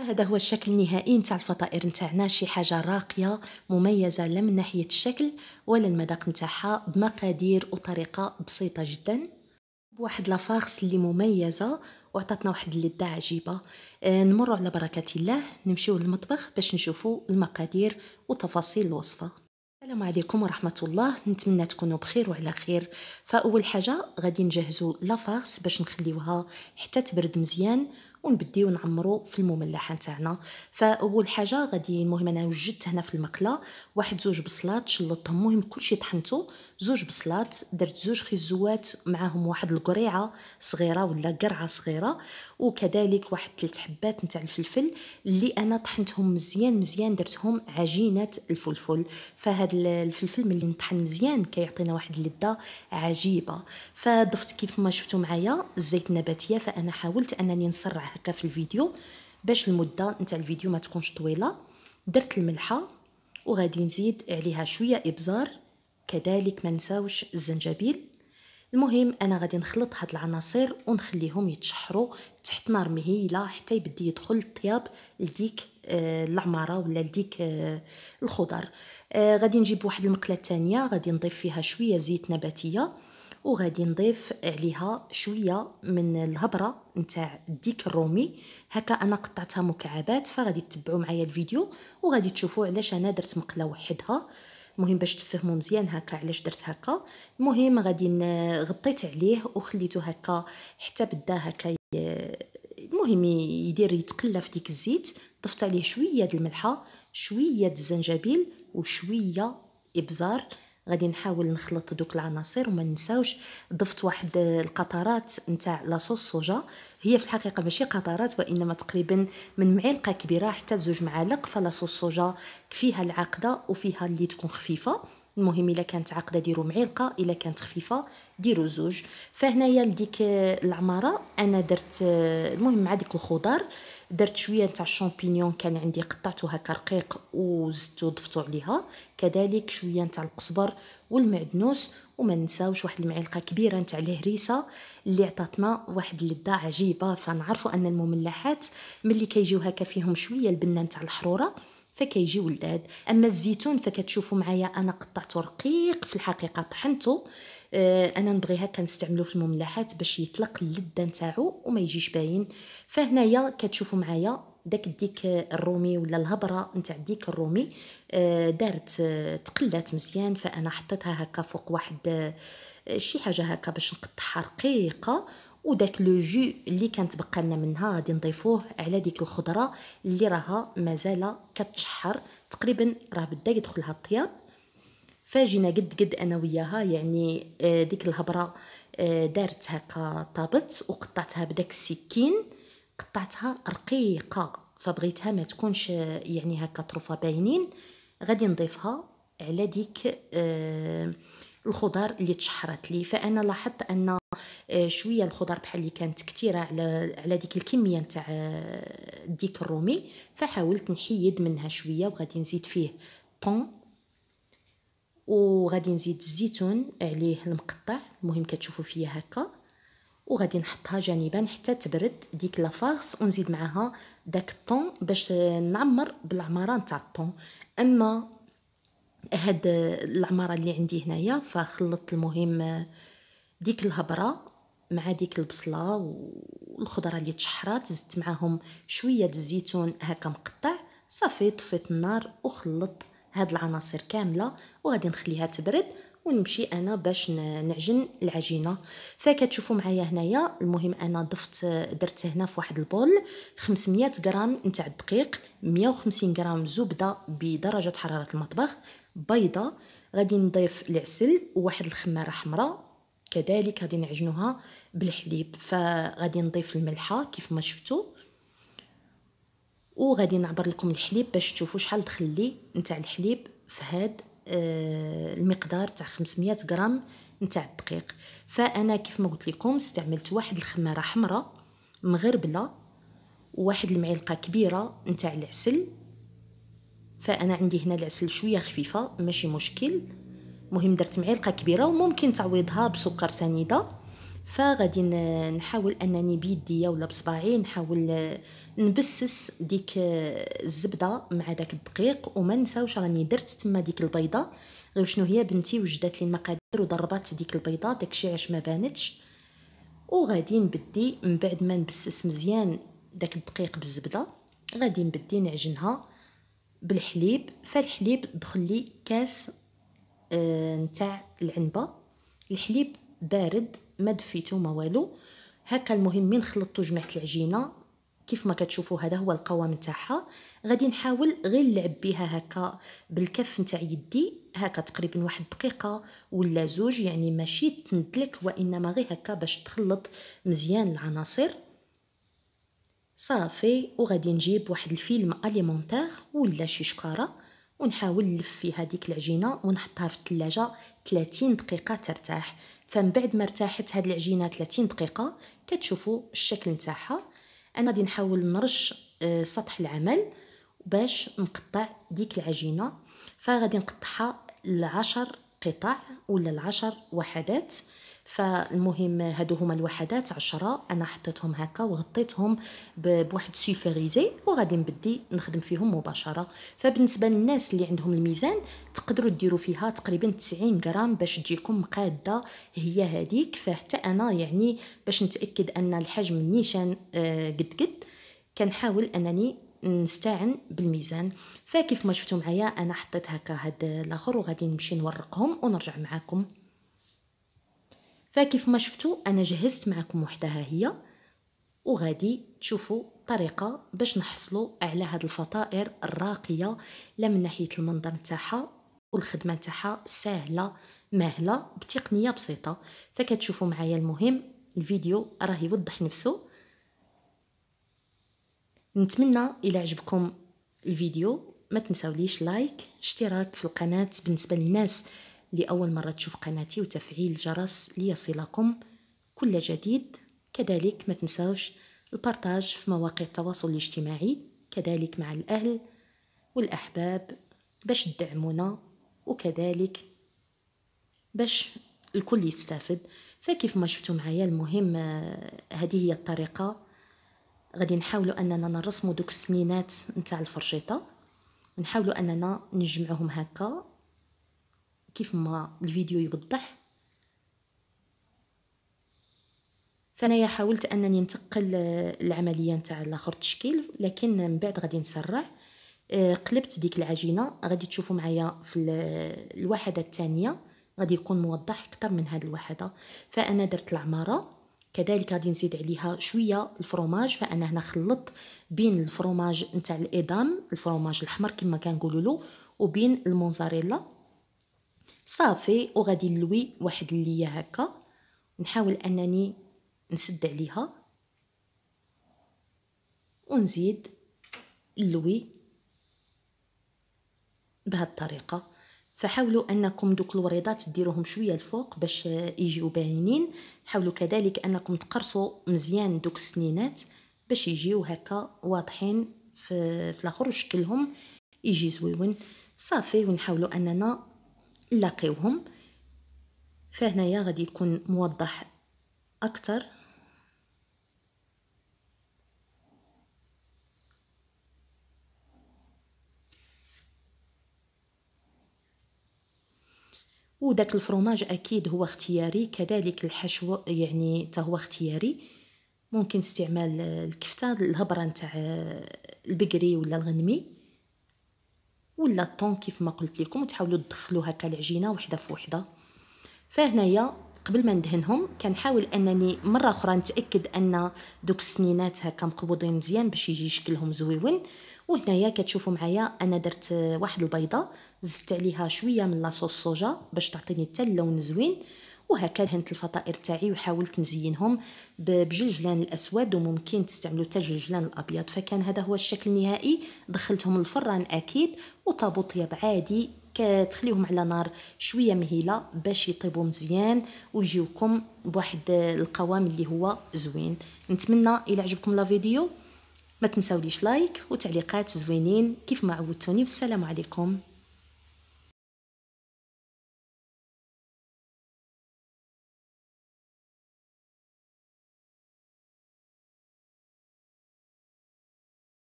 هذا هو الشكل النهائي نتاع الفطائر نتاعنا شي حاجه راقيه مميزه لا من ناحيه الشكل ولا المذاق نتاعها بمقادير وطريقه بسيطه جدا بواحد لافارس اللي مميزه وعطاتنا واحد اللذه عجيبه آه، نمر على بركه الله نمشيو للمطبخ باش نشوفوا المقادير وتفاصيل الوصفه السلام عليكم ورحمة الله نتمنى تكونوا بخير وعلى خير فأول حاجة غادي نجهزوا لافارس باش نخليوها حتى تبرد مزيان ونبديو نعمرو في المملحه نتاعنا فاول حاجه غادي المهم انا وجدت هنا في المقله واحد زوج بصلات شلطتهم المهم كلشي طحنتو زوج بصلات درت زوج خزوات معاهم واحد القريعه صغيره ولا قرعه صغيره وكذلك واحد ثلاث حبات نتاع الفلفل اللي انا طحنتهم مزيان مزيان درتهم عجينه الفلفل فهاد الفلفل ملي نطحن مزيان كيعطينا واحد اللذه عجيبه فضفت كيف ما شفتوا معايا الزيت النباتيه فانا حاولت انني نسرع هكا في الفيديو باش المده نتاع الفيديو ما تكونش طويله درت الملحه وغادي نزيد عليها شويه ابزار كذلك ما نساوش الزنجبيل المهم انا غادي نخلط هاد العناصر ونخليهم يتشحروا تحت نار مهيله حتى يبدي يدخل الطياب لديك آه، العماره ولا لديك آه، الخضر آه، غادي نجيب واحد المقله ثانيه غادي نضيف فيها شويه زيت نباتيه وغادي نضيف عليها شويه من الهبره نتاع الديك الرومي هكا انا قطعتها مكعبات فغادي تتبعوا معايا الفيديو وغادي تشوفوا علاش انا درت مقله وحدها المهم باش تفهموا مزيان هكا علاش درت هكا المهم غادي غطيت عليه وخليته هكا حتى بدا هكا المهم يدير يتقلى في ديك الزيت ضفت عليه شويه د الملحه شويه د الزنجبيل وشويه ابزار غادي نحاول نخلط دوك العناصر وما ننساوش ضفت واحد القطرات نتاع لاصوص صوجا هي في الحقيقه ماشي قطرات وانما تقريبا من معلقه كبيره حتى لزوج معالق فلاصوص صوجا فيها العقده وفيها اللي تكون خفيفه المهم الا كانت عقده ديروا معلقه الا كانت خفيفه ديروا زوج فهنايا لديك العماره انا درت المهم مع ديك الخضار درت شويه تاع الشامبينيون كان عندي قطعته هكا رقيق وزدته ضفتو عليها كذلك شويه تاع القزبر والمعدنوس وما ننساوش واحد المعلقه كبيره نتاع الهريسه اللي عطاتنا واحد اللذه عجيبه فنعرفوا ان المملحات ملي كيجيو هكا فيهم شويه البنه نتاع الحروره فكيجي ولداد اما الزيتون فكتشوفوا معايا انا قطعته رقيق في الحقيقه طحنته آه، انا نبغي هكا نستعملو في المملحات باش يطلق اللذه نتاعو وما يجيش باين فهنايا كتشوفوا معايا داك الديك الرومي ولا الهبره نتاع الديك الرومي آه، دارت آه، تقلات مزيان فانا حطيتها هكا فوق واحد شي حاجه هكا باش نقطعها رقيقه وداك لو جو اللي كانت بقى لنا منها غادي نضيفوه على ديك الخضره اللي راها مازال كتشحر تقريبا راه بدا يدخلها الطياب فجينا قد قد انا وياها يعني آه، ديك الهبره آه، دارت هكا طابت وقطعتها بداك السكين قطعتها رقيقه فبغيتها ما تكونش آه، يعني هكا طروفه باينين غادي نضيفها على ديك الخضار الخضر اللي تشحرت لي فانا لاحظت ان شويه الخضر بحال اللي كانت كثيره على على ديك الكميه نتاع الديك الرومي فحاولت نحيد منها شويه وغادي نزيد فيه طون وغادي نزيد الزيتون عليه المقطع المهم كتشوفوا فيا هكا وغادي نحطها جانبا حتى تبرد ديك لافارس ونزيد معاها داك الطون باش نعمر بالعماره نتاع الطون اما هاد العماره اللي عندي هنايا فخلطت المهم ديك الهبره مع ديك البصله والخضره اللي تشحرات زدت معاهم شويه الزيتون هكا مقطع صافي طفيت النار وخلطت هاد العناصر كامله وغادي نخليها تبرد ونمشي انا باش نعجن العجينه فكتشوفوا معايا هنايا المهم انا ضفت درت هنا في واحد البول 500 غرام نتاع الدقيق 150 غرام زبده بدرجه حراره المطبخ بيضه غادي نضيف العسل وواحد الخماره حمراء كذلك غادي نعجنوها بالحليب فغادي نضيف الملحه كيف ما شفتوا وغادي نعبر لكم الحليب باش تشوفوا شحال دخل لي نتاع الحليب في هذا آه، المقدار تاع 500 غرام نتاع الدقيق فانا كيف ما قلت لكم استعملت واحد الخماره حمراء مغربله وواحد المعلقه كبيره نتاع العسل فانا عندي هنا العسل شويه خفيفه ماشي مشكل مهم درت معلقه كبيره وممكن تعويضها بسكر سنيده فغادي نحاول انني بيديا ولا بصباعي نحاول آه، نبسس ديك آه، الزبده مع داك الدقيق وما نساوش راني درت تما ديك البيضه غير شنو هي بنتي وجدات لي المقادير وضربات ديك البيضه داكشي علاش ما بانتش وغادي نبدي من بعد ما نبسس مزيان داك الدقيق بالزبده غادي نبدي نعجنها بالحليب فالحليب دخل لي كاس آه، نتاع العنبه الحليب بارد ما دفيتو ما والو هكا المهم من خلطتو جمعت العجينه كيف ما كتشوفوا هذا هو القوام نتاعها غادي نحاول غير نلعب بها هكا بالكف نتاع يدي هكا تقريبا واحد دقيقه ولا زوج يعني ماشي تندلك وانما غير هكا باش تخلط مزيان العناصر صافي وغادي نجيب واحد الفيلم اليمونتير ولا شي شكاره ونحاول نلف في هذيك العجينه ونحطها في الثلاجه 30 دقيقه ترتاح فمن بعد ما ارتاحت هاد العجينه 30 دقيقه كتشوفوا الشكل نتاعها انا غادي نحاول نرش آه، سطح العمل باش نقطع ديك العجينه فغادي نقطعها لعشر قطع ولا لعشر وحدات فالمهم هادو هما الوحدات عشرة انا حطيتهم هكا وغطيتهم بواحد سيفريزي وغادي نبدي نخدم فيهم مباشره فبالنسبه للناس اللي عندهم الميزان تقدروا ديروا فيها تقريبا 90 غرام باش تجيكم قاده هي هذيك فحتى انا يعني باش نتاكد ان الحجم نيشان آه، قد قد كنحاول انني نستعن بالميزان فكيف ما شفتوا معايا انا حطيت هكا هاد الاخر وغادي نمشي نورقهم ونرجع معاكم فكيف ما شفتوا انا جهزت معكم وحدها هي وغادي تشوفوا طريقه باش نحصلوا على هاد الفطائر الراقيه لا من ناحيه المنظر نتاعها والخدمه نتاعها سهله مهله بتقنيه بسيطه فكتشوفوا معايا المهم الفيديو راه يوضح نفسه نتمنى الى عجبكم الفيديو ما تنساوليش لايك اشتراك في القناه بالنسبه للناس لأول مرة تشوف قناتي وتفعيل الجرس ليصلكم كل جديد كذلك ما تنساوش البرتاج في مواقع التواصل الاجتماعي كذلك مع الأهل والأحباب باش تدعمونا وكذلك باش الكل يستافد فكيف ما شفتوا معايا المهم هذه هي الطريقة غادي نحاولوا أننا نرسموا دوك السنينات نتاع الفرشيطة نحاولوا أننا نجمعهم هكا كيف ما الفيديو يوضح فانايا حاولت انني ننتقل العمليه نتاع الاخر تشكيل لكن من بعد غادي نسرع آه، قلبت ديك العجينه غادي تشوفوا معايا في الوحده الثانيه غادي يكون موضح اكثر من هذه الوحده فانا درت العماره كذلك غادي نزيد عليها شويه الفروماج فانا هنا خلطت بين الفروماج نتاع الادام الفروماج الاحمر كما كنقولوا له وبين المونزاريلا صافي وغادي نلوي واحد الليه هكا نحاول انني نسد عليها ونزيد اللوي بهاد الطريقه فحاولوا انكم دوك الوريضات ديروهم شويه الفوق باش يجيو باينين حاولوا كذلك انكم تقرصوا مزيان دوك السنينات باش يجيو هكا واضحين في, في الاخر شكلهم يجي زويون صافي ونحاولوا اننا نلاقيوهم فهنايا غادي يكون موضح اكثر وداك الفروماج اكيد هو اختياري كذلك الحشو يعني حتى هو اختياري ممكن استعمال الكفته الهبره نتاع البقري ولا الغنمي ولا طون كيف ما قلت لكم وتحاولوا تدخلوا هكا العجينه وحده في وحده فهنايا قبل ما ندهنهم كنحاول انني مره اخرى نتاكد ان دوك السنينات هكا مقبوضين مزيان باش يجي شكلهم زويون وهنايا كتشوفوا معايا انا درت واحد البيضه زدت عليها شويه من لاصوص صوجا باش تعطيني حتى اللون زوين وهكذا دهنت الفطائر تاعي وحاولت نزينهم بجلجلان الاسود وممكن تستعملوا حتى جلجلان الابيض فكان هذا هو الشكل النهائي دخلتهم الفران اكيد وطابو طياب عادي كتخليهم على نار شويه مهيله باش يطيبوا مزيان ويجيوكم بواحد القوام اللي هو زوين نتمنى الى عجبكم لا فيديو ما تنساوليش لايك وتعليقات زوينين كيف ما عودتوني والسلام عليكم